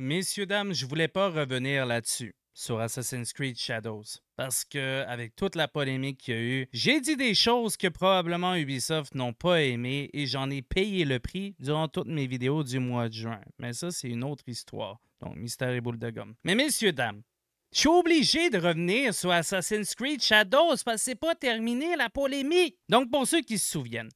Messieurs, dames, je voulais pas revenir là-dessus sur Assassin's Creed Shadows. Parce que, avec toute la polémique qu'il y a eu, j'ai dit des choses que probablement Ubisoft n'ont pas aimées et j'en ai payé le prix durant toutes mes vidéos du mois de juin. Mais ça, c'est une autre histoire. Donc, mystère et boule de gomme. Mais messieurs, dames, je suis obligé de revenir sur Assassin's Creed Shadows parce que c'est pas terminé la polémique. Donc, pour ceux qui se souviennent,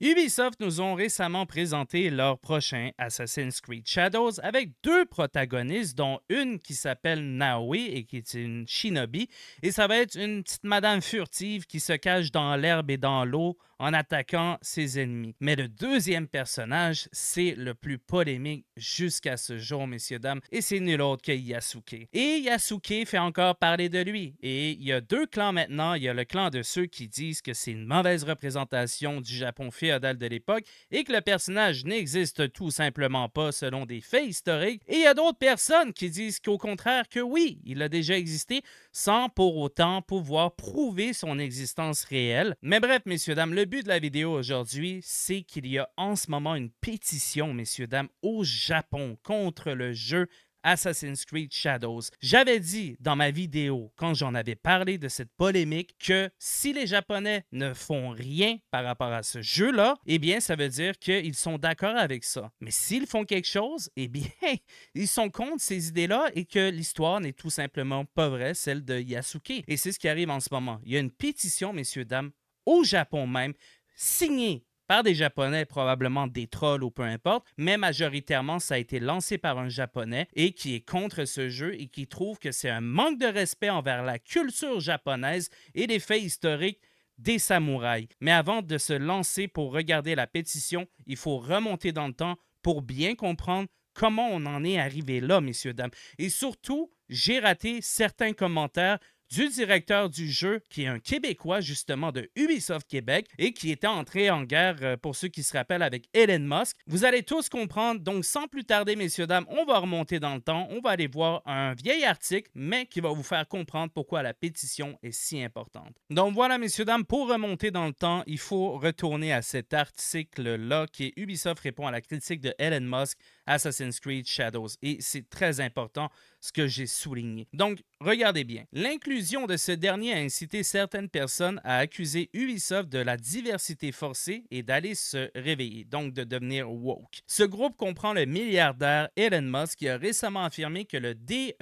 Ubisoft nous ont récemment présenté leur prochain Assassin's Creed Shadows avec deux protagonistes, dont une qui s'appelle Naoe et qui est une shinobi, et ça va être une petite madame furtive qui se cache dans l'herbe et dans l'eau en attaquant ses ennemis. Mais le deuxième personnage, c'est le plus polémique jusqu'à ce jour, messieurs, dames, et c'est nul autre que Yasuke. Et Yasuke fait encore parler de lui. Et il y a deux clans maintenant. Il y a le clan de ceux qui disent que c'est une mauvaise représentation du Japon de l'époque et que le personnage n'existe tout simplement pas selon des faits historiques. Et il y a d'autres personnes qui disent qu'au contraire que oui, il a déjà existé sans pour autant pouvoir prouver son existence réelle. Mais bref, messieurs, dames, le but de la vidéo aujourd'hui, c'est qu'il y a en ce moment une pétition, messieurs, dames, au Japon contre le jeu Assassin's Creed Shadows. J'avais dit dans ma vidéo, quand j'en avais parlé de cette polémique, que si les Japonais ne font rien par rapport à ce jeu-là, eh bien, ça veut dire qu'ils sont d'accord avec ça. Mais s'ils font quelque chose, eh bien, ils sont contre ces idées-là et que l'histoire n'est tout simplement pas vraie, celle de Yasuke. Et c'est ce qui arrive en ce moment. Il y a une pétition, messieurs, dames, au Japon même, signée par des Japonais, probablement des trolls ou peu importe, mais majoritairement, ça a été lancé par un Japonais et qui est contre ce jeu et qui trouve que c'est un manque de respect envers la culture japonaise et les faits historiques des samouraïs. Mais avant de se lancer pour regarder la pétition, il faut remonter dans le temps pour bien comprendre comment on en est arrivé là, messieurs, dames. Et surtout, j'ai raté certains commentaires du directeur du jeu, qui est un Québécois justement de Ubisoft Québec et qui était entré en guerre, euh, pour ceux qui se rappellent, avec Elon Musk. Vous allez tous comprendre, donc sans plus tarder, messieurs, dames, on va remonter dans le temps, on va aller voir un vieil article, mais qui va vous faire comprendre pourquoi la pétition est si importante. Donc voilà, messieurs, dames, pour remonter dans le temps, il faut retourner à cet article-là qui est Ubisoft répond à la critique de Elon Musk Assassin's Creed Shadows. Et c'est très important ce que j'ai souligné. Donc, regardez bien. L'inclusion de ce dernier a incité certaines personnes à accuser Ubisoft de la diversité forcée et d'aller se réveiller, donc de devenir woke. Ce groupe comprend le milliardaire Elon Musk qui a récemment affirmé que le DEI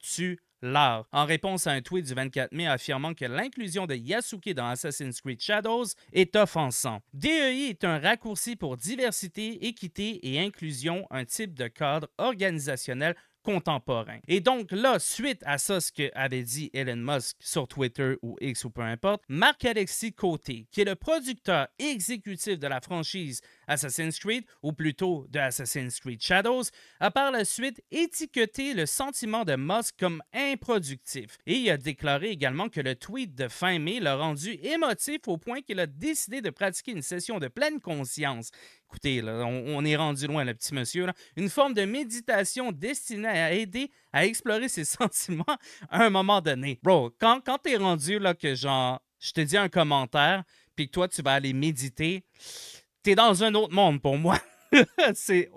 tue l'art. En réponse à un tweet du 24 mai affirmant que l'inclusion de Yasuke dans Assassin's Creed Shadows est offensant. DEI est un raccourci pour diversité, équité et inclusion, un type de cadre organisationnel contemporain. Et donc là, suite à ça, ce que avait dit Elon Musk sur Twitter ou X ou peu importe, Marc-Alexis Côté, qui est le producteur exécutif de la franchise Assassin's Creed, ou plutôt de Assassin's Creed Shadows, a par la suite étiqueté le sentiment de Musk comme improductif et il a déclaré également que le tweet de fin mai l'a rendu émotif au point qu'il a décidé de pratiquer une session de pleine conscience écoutez, on, est rendu loin, le petit monsieur. Une forme de méditation destinée à aider à explorer ses sentiments à un moment donné. Bro, quand, quand t'es rendu là que genre, je te dis un commentaire, puis que toi, tu vas aller méditer, dans un autre monde pour moi. c'est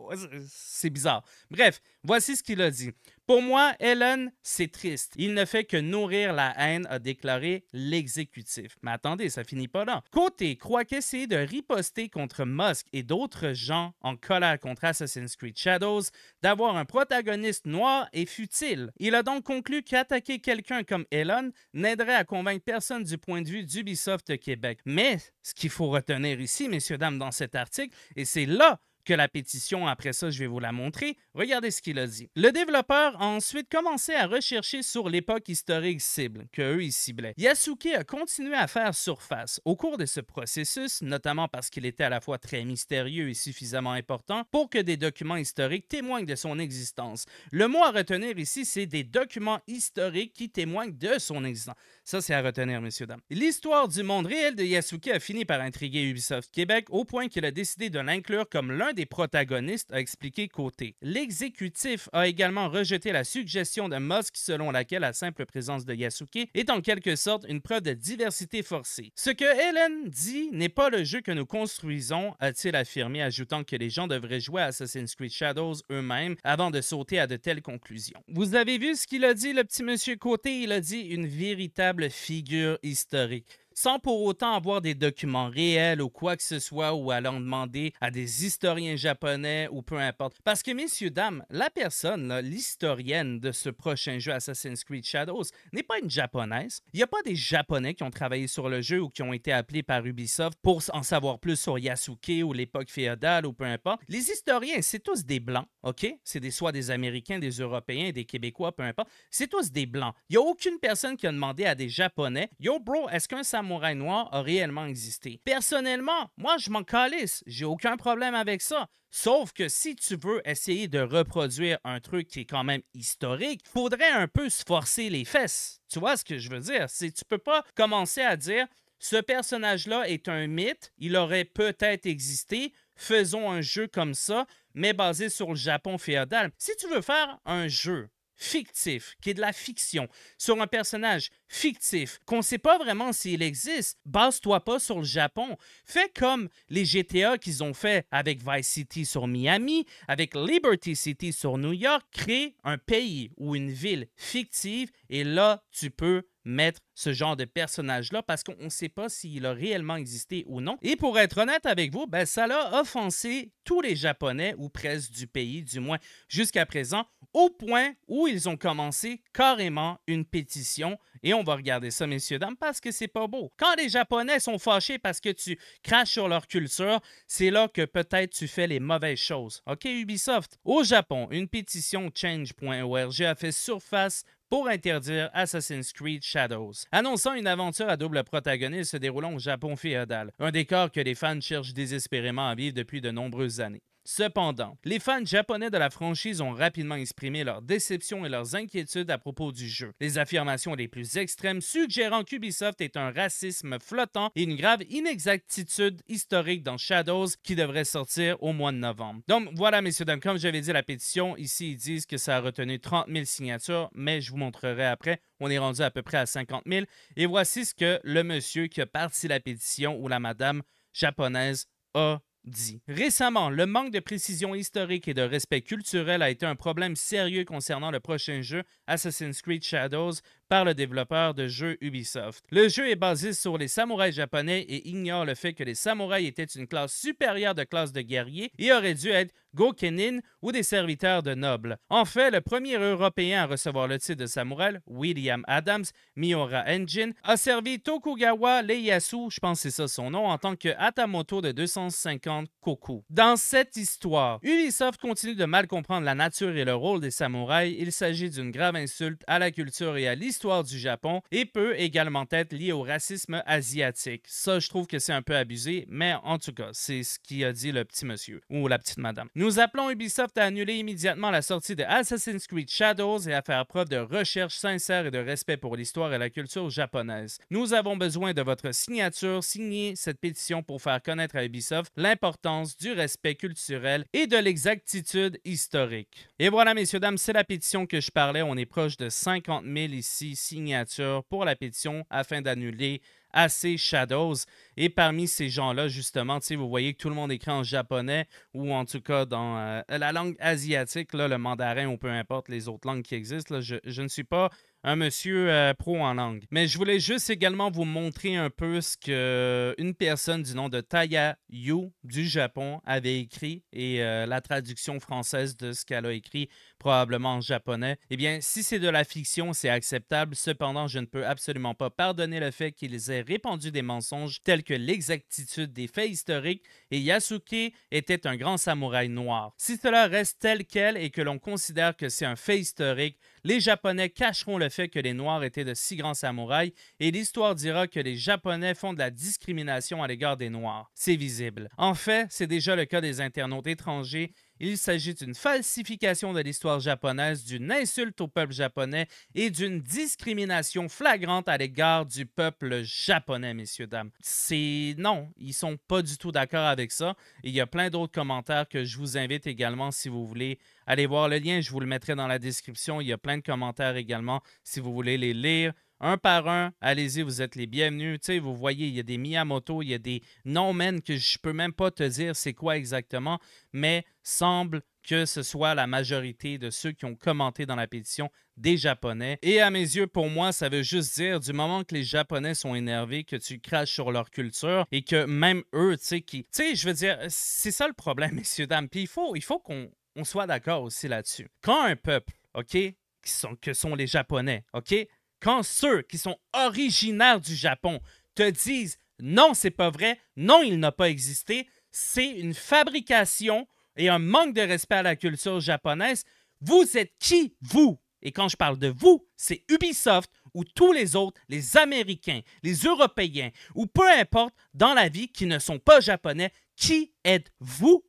bizarre. Bref, voici ce qu'il a dit. Pour moi, Ellen, c'est triste. Il ne fait que nourrir la haine, a déclaré l'exécutif. Mais attendez, ça finit pas là. Côté croit qu'essayer de riposter contre Musk et d'autres gens en colère contre Assassin's Creed Shadows, d'avoir un protagoniste noir est futile. Il a donc conclu qu'attaquer quelqu'un comme Elon n'aiderait à convaincre personne du point de vue d'Ubisoft Québec. Mais ce qu'il faut retenir ici, messieurs, dames, dans cet article, et c'est là que la pétition, après ça, je vais vous la montrer. Regardez ce qu'il a dit. Le développeur ensuite commencé à rechercher sur l'époque historique cible que eux ils ciblaient. Yasuke a continué à faire surface. Au cours de ce processus, notamment parce qu'il était à la fois très mystérieux et suffisamment important pour que des documents historiques témoignent de son existence. Le mot à retenir ici, c'est des documents historiques qui témoignent de son existence. Ça, c'est à retenir, messieurs, dames. L'histoire du monde réel de Yasuke a fini par intriguer Ubisoft Québec au point qu'il a décidé de l'inclure comme l'un des protagonistes, a expliqué Côté. L'exécutif a également rejeté la suggestion de Musk selon laquelle la simple présence de Yasuke est en quelque sorte une preuve de diversité forcée. Ce que Helen dit n'est pas le jeu que nous construisons, a-t-il affirmé, ajoutant que les gens devraient jouer à Assassin's Creed Shadows eux-mêmes avant de sauter à de telles conclusions. Vous avez vu ce qu'il a dit, le petit monsieur Côté, il a dit une véritable figure historique sans pour autant avoir des documents réels ou quoi que ce soit ou allant demander à des historiens japonais ou peu importe. Parce que, messieurs, dames, la personne, l'historienne de ce prochain jeu Assassin's Creed Shadows n'est pas une japonaise. Il n'y a pas des japonais qui ont travaillé sur le jeu ou qui ont été appelés par Ubisoft pour en savoir plus sur Yasuke ou l'époque féodale ou peu importe. Les historiens, c'est tous des blancs, OK? C'est des, soit des Américains, des Européens, des Québécois, peu importe. C'est tous des blancs. Il n'y a aucune personne qui a demandé à des japonais, Yo, bro, est-ce qu'un samouraï noir a réellement existé. Personnellement, moi, je m'en calisse. J'ai aucun problème avec ça. Sauf que si tu veux essayer de reproduire un truc qui est quand même historique, faudrait un peu se forcer les fesses. Tu vois ce que je veux dire? Si tu peux pas commencer à dire ce personnage-là est un mythe, il aurait peut-être existé, faisons un jeu comme ça, mais basé sur le Japon féodal. Si tu veux faire un jeu fictif, qui est de la fiction, sur un personnage fictif, qu'on ne sait pas vraiment s'il existe, base-toi pas sur le Japon. Fais comme les GTA qu'ils ont fait avec Vice City sur Miami, avec Liberty City sur New York, crée un pays ou une ville fictive et là, tu peux mettre ce genre de personnage-là parce qu'on ne sait pas s'il a réellement existé ou non. Et pour être honnête avec vous, ben, ça l'a offensé tous les Japonais ou presque du pays, du moins jusqu'à présent au point où ils ont commencé carrément une pétition. Et on va regarder ça, messieurs, dames, parce que c'est pas beau. Quand les Japonais sont fâchés parce que tu craches sur leur culture, c'est là que peut-être tu fais les mauvaises choses. OK, Ubisoft? Au Japon, une pétition change.org a fait surface pour interdire Assassin's Creed Shadows, annonçant une aventure à double protagoniste se déroulant au Japon féodal, un décor que les fans cherchent désespérément à vivre depuis de nombreuses années. Cependant, les fans japonais de la franchise ont rapidement exprimé leur déception et leurs inquiétudes à propos du jeu. Les affirmations les plus extrêmes suggérant qu'Ubisoft est un racisme flottant et une grave inexactitude historique dans Shadows qui devrait sortir au mois de novembre. Donc voilà, messieurs, dames, comme j'avais dit, la pétition, ici, ils disent que ça a retenu 30 000 signatures, mais je vous montrerai après. On est rendu à peu près à 50 000. Et voici ce que le monsieur qui a parti la pétition ou la madame japonaise a dit Récemment, le manque de précision historique et de respect culturel a été un problème sérieux concernant le prochain jeu Assassin's Creed Shadows, par le développeur de jeux Ubisoft. Le jeu est basé sur les samouraïs japonais et ignore le fait que les samouraïs étaient une classe supérieure de classe de guerriers et auraient dû être gokenin ou des serviteurs de nobles. En fait, le premier Européen à recevoir le titre de samouraï, William Adams, Miura Engine, a servi Tokugawa Ieyasu, je pense que c'est ça son nom, en tant que Atamoto de 250 Koku. Dans cette histoire, Ubisoft continue de mal comprendre la nature et le rôle des samouraïs. Il s'agit d'une grave insulte à la culture et à l'histoire du Japon et peut également être lié au racisme asiatique. Ça, je trouve que c'est un peu abusé, mais en tout cas, c'est ce qu'a dit le petit monsieur ou la petite madame. Nous appelons Ubisoft à annuler immédiatement la sortie de Assassin's Creed Shadows et à faire preuve de recherche sincère et de respect pour l'histoire et la culture japonaise. Nous avons besoin de votre signature. Signez cette pétition pour faire connaître à Ubisoft l'importance du respect culturel et de l'exactitude historique. Et voilà, messieurs, dames, c'est la pétition que je parlais. On est proche de 50 000 ici signature signatures pour la pétition afin d'annuler assez Shadows. Et parmi ces gens-là, justement, vous voyez que tout le monde écrit en japonais ou en tout cas dans euh, la langue asiatique, le mandarin ou peu importe les autres langues qui existent. je, je, ne suis pas un monsieur euh, pro en langue. Mais je voulais juste également vous montrer un peu ce que euh, une personne du nom de Taya Yu du Japon avait écrit et euh, la traduction française de ce qu'elle a écrit, probablement en japonais. Eh bien, si c'est de la fiction, c'est acceptable. Cependant, je ne peux absolument pas pardonner le fait qu'ils aient répandu des mensonges tels que l'exactitude des faits historiques et Yasuke était un grand samouraï noir. Si cela reste tel quel et que l'on considère que c'est un fait historique, les Japonais cacheront le fait que les Noirs étaient de si grands samouraïs et l'histoire dira que les Japonais font de la discrimination à l'égard des Noirs. C'est visible. En fait, c'est déjà le cas des internautes étrangers il s'agit d'une falsification de l'histoire japonaise, d'une insulte au peuple japonais et d'une discrimination flagrante à l'égard du peuple japonais, messieurs, dames. C'est non, ils sont pas du tout d'accord avec ça. il y a plein d'autres commentaires que je vous invite également si vous voulez aller voir le lien. Je vous le mettrai dans la description. Il y a plein de commentaires également si vous voulez les lire un par un, allez-y, vous êtes les bienvenus. Tu vous voyez, il y a des Miyamoto, il y a des non que je peux même pas te dire c'est quoi exactement, mais semble que ce soit la majorité de ceux qui ont commenté dans la pétition des Japonais. Et à mes yeux, pour moi, ça veut juste dire du moment que les Japonais sont énervés, que tu craches sur leur culture et que même eux, tu sais, qui... Tu sais, je veux dire, c'est ça le problème, messieurs, dames. Puis il faut, il faut qu'on soit d'accord aussi là-dessus. Quand un peuple, OK, qui sont, que sont les Japonais, OK, quand ceux qui sont originaires du Japon te disent non, c'est pas vrai, non, il n'a pas existé, c'est une fabrication et un manque de respect à la culture japonaise. Vous êtes qui, vous? Et quand je parle de vous, c'est Ubisoft ou tous les autres, les Américains, les Européens, ou peu importe dans la vie qui ne sont pas japonais, qui êtes-vous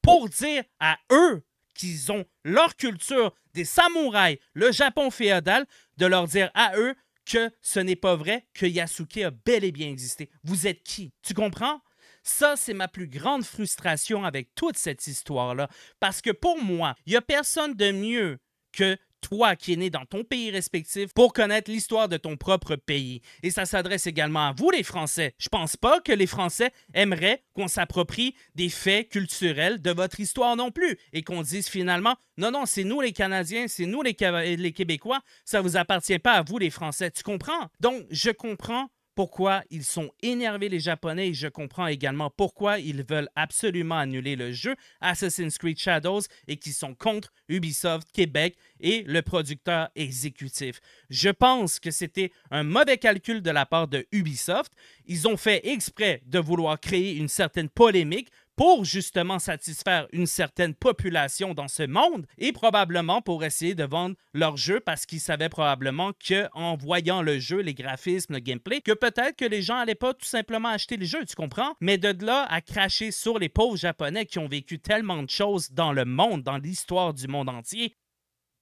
pour dire à eux qu'ils ont leur culture des samouraïs, le Japon féodal, de leur dire à eux que ce n'est pas vrai, que Yasuke a bel et bien existé. Vous êtes qui? Tu comprends? Ça, c'est ma plus grande frustration avec toute cette histoire-là. Parce que pour moi, il n'y a personne de mieux que toi qui es né dans ton pays respectif, pour connaître l'histoire de ton propre pays. Et ça s'adresse également à vous, les Français. Je pense pas que les Français aimeraient qu'on s'approprie des faits culturels de votre histoire non plus et qu'on dise finalement non, non, c'est nous les Canadiens, c'est nous les, Québécois, ça vous appartient pas à vous, les Français. Tu comprends? Donc, je comprends pourquoi ils sont énervés les Japonais et je comprends également pourquoi ils veulent absolument annuler le jeu Assassin's Creed Shadows et qui sont contre Ubisoft Québec et le producteur exécutif. Je pense que c'était un mauvais calcul de la part de Ubisoft. Ils ont fait exprès de vouloir créer une certaine polémique pour justement satisfaire une certaine population dans ce monde et probablement pour essayer de vendre leur jeu parce qu'ils savaient probablement que en voyant le jeu, les graphismes, le gameplay, que peut-être que les gens n'allaient pas tout simplement acheter le jeu, tu comprends? Mais de là à cracher sur les pauvres japonais qui ont vécu tellement de choses dans le monde, dans l'histoire du monde entier,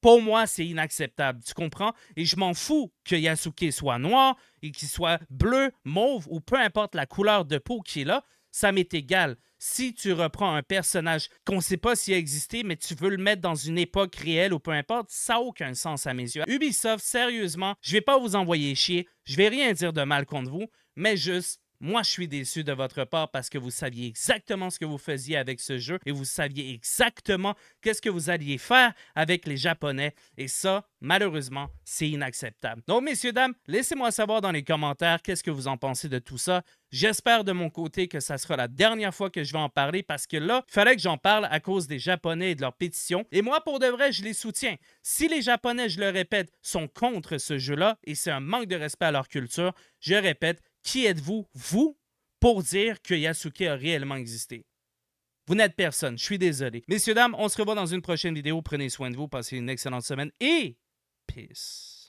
pour moi, c'est inacceptable, tu comprends? Et je m'en fous que Yasuke soit noir et qu'il soit bleu, mauve ou peu importe la couleur de peau qui est là, ça m'est égal si tu reprends un personnage qu'on ne sait pas s'il a existé, mais tu veux le mettre dans une époque réelle ou peu importe, ça n'a aucun sens à mes yeux. Ubisoft, sérieusement, je ne vais pas vous envoyer chier, je vais rien dire de mal contre vous, mais juste moi, je suis déçu de votre part parce que vous saviez exactement ce que vous faisiez avec ce jeu et vous saviez exactement qu'est-ce que vous alliez faire avec les Japonais. Et ça, malheureusement, c'est inacceptable. Donc, messieurs, dames, laissez-moi savoir dans les commentaires qu'est-ce que vous en pensez de tout ça. J'espère de mon côté que ça sera la dernière fois que je vais en parler parce que là, il fallait que j'en parle à cause des Japonais et de leur pétition. Et moi, pour de vrai, je les soutiens. Si les Japonais, je le répète, sont contre ce jeu-là et c'est un manque de respect à leur culture, je répète, qui êtes-vous, vous, pour dire que Yasuke a réellement existé? Vous n'êtes personne, je suis désolé. Messieurs, dames, on se revoit dans une prochaine vidéo. Prenez soin de vous, passez une excellente semaine et peace.